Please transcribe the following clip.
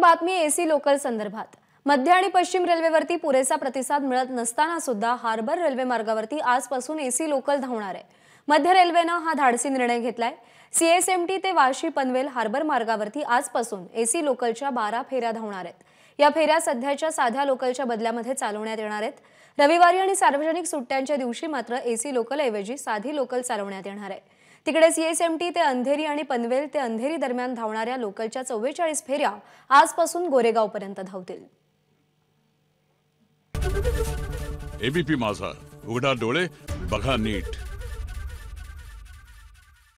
बातमी AC local संदर्भात मध्य आणि पश्चिम रेल्वेवरती पुरेसा प्रतिसाद मिळत नसताना सुद्धा हार्बर रेल्वे मार्गावरती आजपासून एसी लोकल धावणार आहे मध्य रेल्वेनं हा धाडसी निर्णय घेतलाय सीएसएमटी ते वाशी पनवेल हार्बर मार्गावरती आजपासून एसी लोकलच्या बारा फेऱ्या धावणार आहेत या फेऱ्या सध्याच्या साध्या लोकलच्या बदल्यामध्ये चालवण्यात येणार आहेत रविवारी आणि सार्वजनिक सुट्ट्यांच्या दिवशी मात्र एसी लोकलऐवजी साधी लोकल चालवण्यात येणार आहे तिकडे सीएसएमटी ते अंधेरी आणि पनवेल ते अंधेरी दरम्यान धावणाऱ्या लोकलच्या चव्वेचाळीस फेऱ्या आजपासून गोरेगावपर्यंत धावतील एबीपी माझा उघडा डोळे बघा नीट